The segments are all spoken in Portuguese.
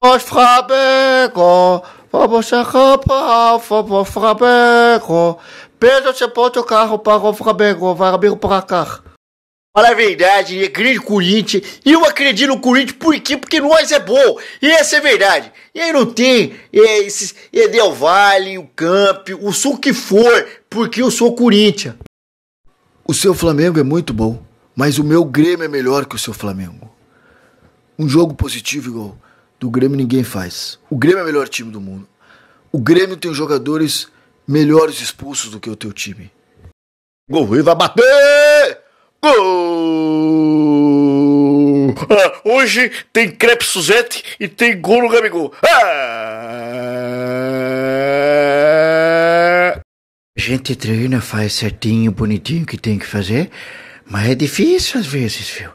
Vamos Frabego, vamos arrumar, vamos Flamengo. Pedro, você ponta o carro para o Flamengo, vai amigo para cá. Fala a verdade, é grande Corinthians. E eu acredito no Corinthians por quê? Porque nós é bom. E essa é verdade. E aí não tem é, esses Edel Vale, o Camp, o Sul que for, porque eu sou Corinthians. O seu Flamengo é muito bom, mas o meu Grêmio é melhor que o seu Flamengo. Um jogo positivo igual do Grêmio ninguém faz. O Grêmio é o melhor time do mundo. O Grêmio tem jogadores melhores expulsos do que o teu time. Gol, vai bater! Gol! Ah, hoje tem crepe Suzette e tem gol no Gabigol. Ah! A gente treina, faz certinho, bonitinho o que tem que fazer, mas é difícil às vezes, viu?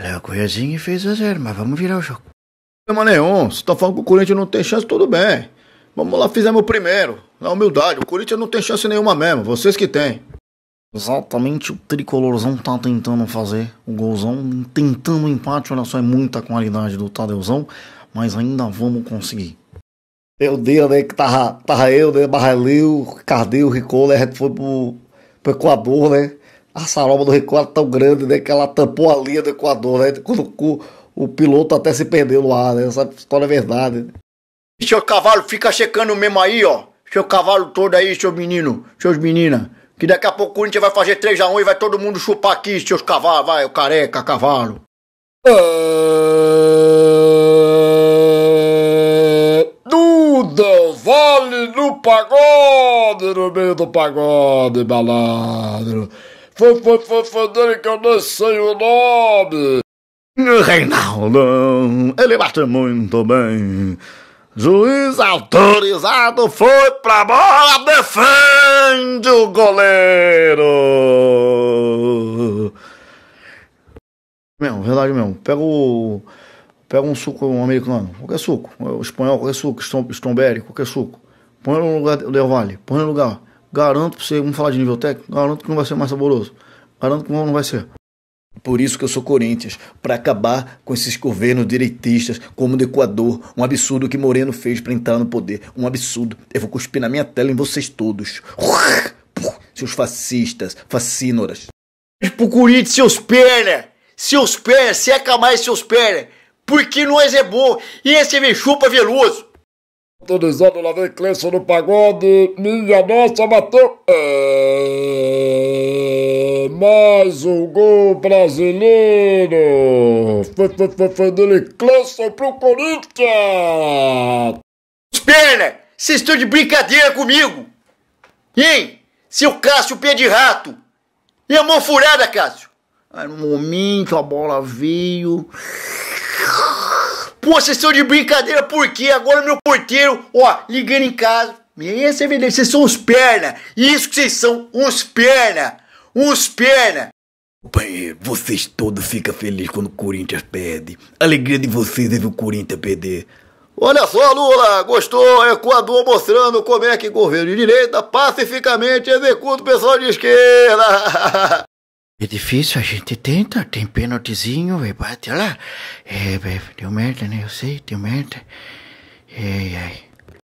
Léo Coiazinho fez a zero, mas vamos virar o jogo problema nenhum. Se tá falando que o Corinthians não tem chance, tudo bem. Vamos lá, fizemos o primeiro. Na humildade, o Corinthians não tem chance nenhuma mesmo, vocês que têm. Exatamente o tricolorzão tá tentando fazer o golzão, tentando o empate, olha só, é muita qualidade do Tadeuzão, mas ainda vamos conseguir. Meu Deus, né, que tava, tava eu, né, Barraleu, Cardeu, Ricô, né, a gente foi pro, pro Equador, né, a saroba do Ricola tá tão grande, né, que ela tampou a linha do Equador, né, quando o o piloto até se perdeu lá, né? Essa história é verdade. Seu cavalo, fica checando mesmo aí, ó. Seu cavalo todo aí, seu menino, seus meninas. Que daqui a pouco o gente vai fazer 3x1 e vai todo mundo chupar aqui, seus cavalos. Vai, o careca, cavalo. É... Duda Vale no pagode, no meio do pagode, malandro. Foi, foi, foi, foi dele que eu nem sei o nome. Reinaldo, ele bate muito bem. Juiz autorizado foi pra bola, defende o goleiro. Meu, verdade mesmo. Pega o. Pega um suco americano, qualquer suco, é, o espanhol, qualquer suco, Stomberry, qualquer suco. Põe no lugar do Vale, põe no lugar. Garanto pra você, vamos falar de nível técnico, garanto que não vai ser mais saboroso. Garanto que não vai ser. Por isso que eu sou Corinthians, para acabar com esses governos direitistas, como o do Equador, um absurdo que Moreno fez para entrar no poder, um absurdo. Eu vou cuspir na minha tela em vocês todos. Seus fascistas, fascínoras. Pro Corinthians, seus perna, seus perna, seca mais seus perna, porque nós é bom e esse é me chupa veloso. Autorizado lá vem Cleison no pagode, minha nossa, bateu. É mais um gol brasileiro! Foi, foi, foi, foi dele Clássico pro Corinthians! Perna, vocês estão de brincadeira comigo! Hein? Seu Cássio pé de rato! E a mão furada, Cássio! Aí, no momento a bola veio. Pô, vocês estão de brincadeira por quê? Agora meu porteiro, ó, ligando em casa. Minha é vocês são uns perna! Isso que vocês são, uns perna! uns pena. Companheiro, é, vocês todos ficam felizes quando o Corinthians perde. A alegria de vocês é ver o Corinthians perder. Olha só, Lula, gostou? É Equador mostrando como é que governo de direita pacificamente executa o pessoal de esquerda. É difícil, a gente tenta, tem pênaltizinho, bate lá. É, é, deu merda, né? Eu sei, deu merda. Ei, ai.